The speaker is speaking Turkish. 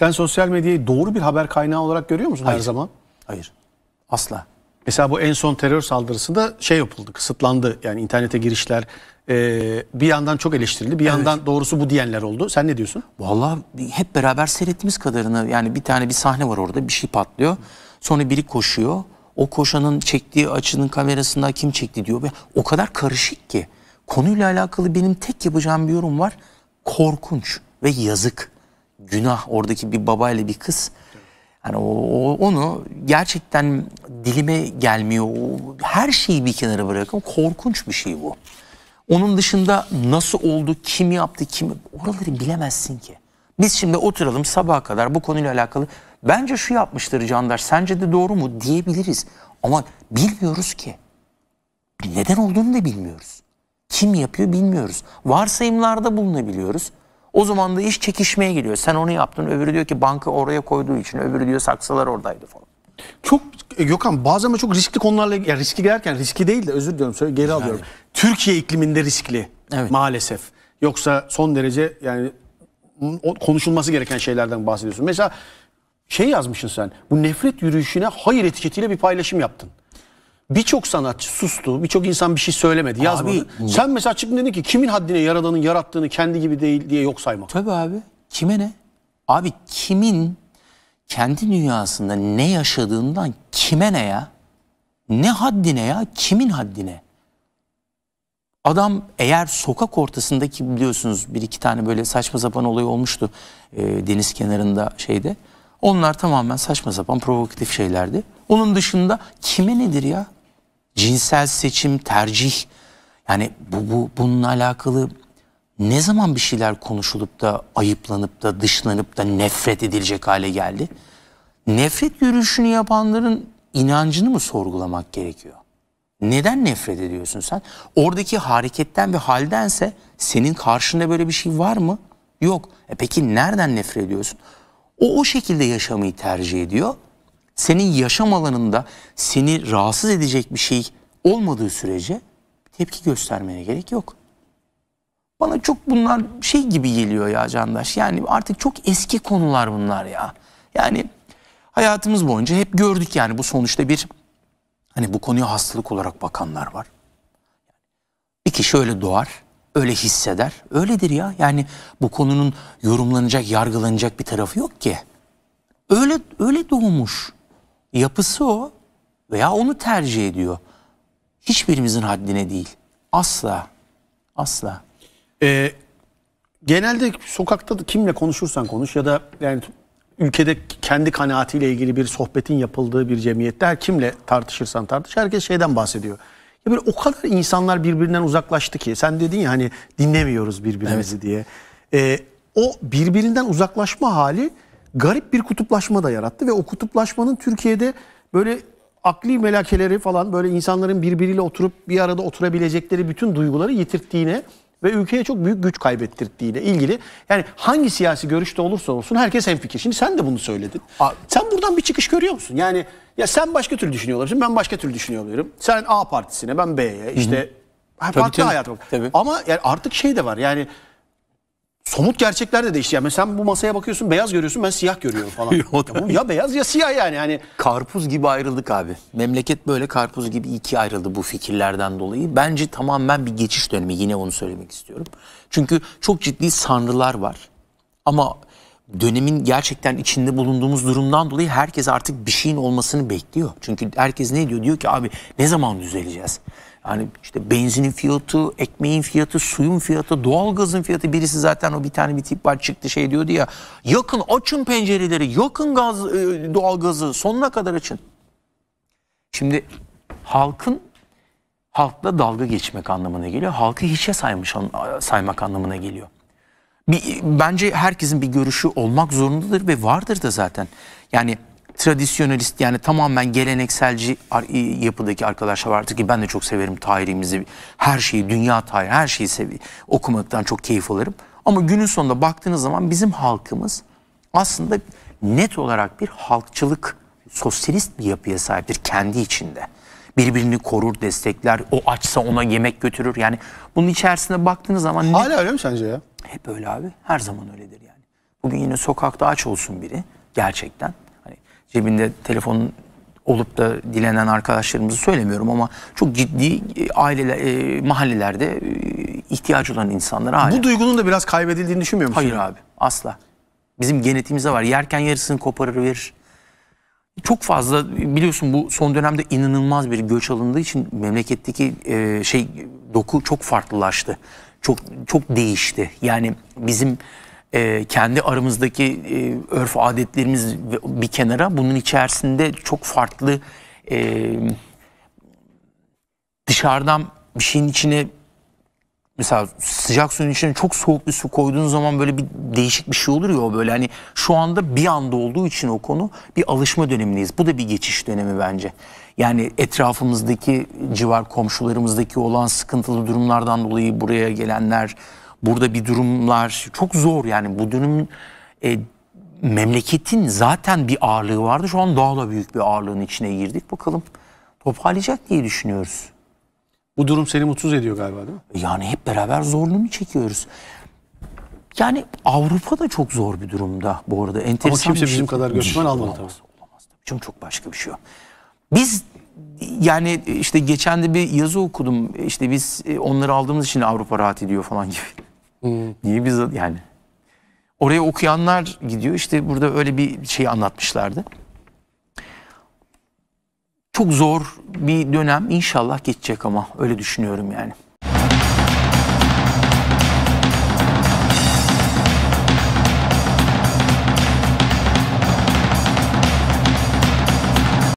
Sen sosyal medyayı doğru bir haber kaynağı olarak görüyor musun Hayır. her zaman? Hayır. Asla. Mesela bu en son terör saldırısında şey yapıldı, kısıtlandı. Yani internete girişler e, bir yandan çok eleştirildi, bir evet. yandan doğrusu bu diyenler oldu. Sen ne diyorsun? Vallahi hep beraber seyrettiğimiz kadarını yani bir tane bir sahne var orada bir şey patlıyor. Sonra biri koşuyor. O koşanın çektiği açının kamerasında kim çekti diyor. O kadar karışık ki. Konuyla alakalı benim tek yapacağım bir yorum var. Korkunç ve yazık günah oradaki bir babayla bir kız. Yani o, o, onu gerçekten dilime gelmiyor. O, her şeyi bir kenara bırakın. Korkunç bir şey bu. Onun dışında nasıl oldu, kim yaptı, kim... Oraları bilemezsin ki. Biz şimdi oturalım sabaha kadar bu konuyla alakalı. Bence şu yapmıştır Candaş, sence de doğru mu diyebiliriz. Ama bilmiyoruz ki. Neden olduğunu da bilmiyoruz. Kim yapıyor bilmiyoruz. Varsayımlarda bulunabiliyoruz. O zaman da iş çekişmeye giriyor. Sen onu yaptın öbürü diyor ki banka oraya koyduğu için öbürü diyor saksılar oradaydı falan. Çok e, Gökhan bazen de çok riskli konularla yani riski derken riski değil de özür diliyorum söyle geri alıyorum. Yani. Türkiye ikliminde riskli evet. maalesef. Yoksa son derece yani konuşulması gereken şeylerden bahsediyorsun. Mesela şey yazmışsın sen. Bu nefret yürüyüşüne hayır etiketiyle bir paylaşım yaptın birçok sanatçı sustu. Birçok insan bir şey söylemedi, yazmadı. Abi, Sen mesela çıktın dedin ki kimin haddine yaradanın yarattığını kendi gibi değil diye yok sayma. Tabii abi. Kime ne? Abi kimin kendi dünyasında ne yaşadığından kime ne ya? Ne haddine ya? Kimin haddine? Adam eğer sokak ortasındaki biliyorsunuz bir iki tane böyle saçma sapan olay olmuştu e, deniz kenarında şeyde. Onlar tamamen saçma sapan provokatif şeylerdi. Onun dışında kime nedir ya? cinsel seçim, tercih yani bu, bu bununla alakalı ne zaman bir şeyler konuşulup da ayıplanıp da dışlanıp da nefret edilecek hale geldi? Nefret yürüyüşünü yapanların inancını mı sorgulamak gerekiyor? Neden nefret ediyorsun sen? Oradaki hareketten ve haldense senin karşında böyle bir şey var mı? Yok. E peki nereden nefret ediyorsun? O o şekilde yaşamayı tercih ediyor senin yaşam alanında seni rahatsız edecek bir şey olmadığı sürece tepki göstermene gerek yok. Bana çok bunlar şey gibi geliyor ya Candaş. Yani artık çok eski konular bunlar ya. Yani hayatımız boyunca hep gördük yani bu sonuçta bir hani bu konuya hastalık olarak bakanlar var. Bir kişi öyle doğar, öyle hisseder. Öyledir ya. Yani bu konunun yorumlanacak, yargılanacak bir tarafı yok ki. Öyle öyle doğmuş. Yapısı o veya onu tercih ediyor. Hiçbirimizin haddine değil. Asla. Asla. Ee, genelde sokakta da kimle konuşursan konuş ya da yani ülkede kendi kanaatiyle ilgili bir sohbetin yapıldığı bir cemiyette her kimle tartışırsan tartış herkes şeyden bahsediyor. Ya böyle o kadar insanlar birbirinden uzaklaştı ki sen dedin ya hani dinlemiyoruz birbirimizi evet. diye. Ee, o birbirinden uzaklaşma hali garip bir kutuplaşma da yarattı ve o kutuplaşmanın Türkiye'de böyle akli melakeleri falan böyle insanların birbiriyle oturup bir arada oturabilecekleri bütün duyguları yitirttiğine ve ülkeye çok büyük güç kaybettirdiğiyle ilgili yani hangi siyasi görüşte olursa olsun herkes hemfikir. Şimdi sen de bunu söyledin. A sen buradan bir çıkış görüyor musun? Yani ya sen başka türlü düşünüyor olabilirsin, ben başka türlü düşünüyorum olabilirim. Sen A partisine, ben B'ye, işte Hı -hı. farklı tabii, hayat. Tabii. Ama yani artık şey de var. Yani somut gerçekler de değişti. Yani sen bu masaya bakıyorsun beyaz görüyorsun ben siyah görüyorum falan. ya, bu ya beyaz ya siyah yani. yani. Karpuz gibi ayrıldık abi. Memleket böyle karpuz gibi ikiye ayrıldı bu fikirlerden dolayı. Bence tamamen bir geçiş dönemi yine onu söylemek istiyorum. Çünkü çok ciddi sanrılar var. Ama dönemin gerçekten içinde bulunduğumuz durumdan dolayı herkes artık bir şeyin olmasını bekliyor. Çünkü herkes ne diyor? Diyor ki abi ne zaman düzeleceğiz? Yani işte benzinin fiyatı, ekmeğin fiyatı, suyun fiyatı, doğalgazın fiyatı. Birisi zaten o bir tane bir tip var çıktı şey diyordu ya. Yakın açın pencereleri, yakın gaz, e, doğalgazı sonuna kadar açın. Şimdi halkın halkla dalga geçmek anlamına geliyor. Halkı hiçe saymış saymak anlamına geliyor. Bir, bence herkesin bir görüşü olmak zorundadır ve vardır da zaten. Yani tradisyonelist yani tamamen gelenekselci yapıdaki arkadaşlar vardı ki ben de çok severim tarihimizi. Her şeyi, dünya tarihi, her şeyi sevi Okumaktan çok keyif alırım. Ama günün sonunda baktığınız zaman bizim halkımız aslında net olarak bir halkçılık, sosyalist bir yapıya sahiptir kendi içinde. Birbirini korur, destekler, o açsa ona yemek götürür. Yani bunun içerisinde baktığınız zaman... Ne... Hala öyle mi sence ya? Hep öyle abi. Her zaman öyledir yani. Bugün yine sokakta aç olsun biri gerçekten cebinde telefon olup da dilenen arkadaşlarımızı söylemiyorum ama çok ciddi e, aileler, e, mahallelerde e, ihtiyacı olan insanlar hala. Bu duygunun da biraz kaybedildiğini düşünmüyor musun? Hayır abi asla. Bizim genetiğimizde var. Yerken yarısını koparır verir. Çok fazla biliyorsun bu son dönemde inanılmaz bir göç alındığı için memleketteki e, şey doku çok farklılaştı. Çok çok değişti. Yani bizim e, kendi aramızdaki e, örf adetlerimiz bir kenara bunun içerisinde çok farklı e, dışarıdan bir şeyin içine mesela sıcak suyun içine çok soğuk bir su koyduğun zaman böyle bir değişik bir şey olur ya o böyle hani şu anda bir anda olduğu için o konu bir alışma dönemindeyiz. Bu da bir geçiş dönemi bence. Yani etrafımızdaki civar komşularımızdaki olan sıkıntılı durumlardan dolayı buraya gelenler Burada bir durumlar çok zor yani bu dönüm e, memleketin zaten bir ağırlığı vardı. Şu an daha da büyük bir ağırlığın içine girdik. Bakalım toparlayacak diye düşünüyoruz. Bu durum seni mutsuz ediyor galiba değil mi? Yani hep beraber zorluğunu çekiyoruz. Yani Avrupa da çok zor bir durumda bu arada. Enteresan Ama kimse şey. bizim kadar göçmen almadı olamaz, tabii. Olamaz Çok, çok başka bir şey o. Biz yani işte geçen de bir yazı okudum. İşte biz e, onları aldığımız için Avrupa rahat ediyor falan gibi. Hmm. Niye biz yani oraya okuyanlar gidiyor. işte burada öyle bir şey anlatmışlardı. Çok zor bir dönem inşallah geçecek ama öyle düşünüyorum yani.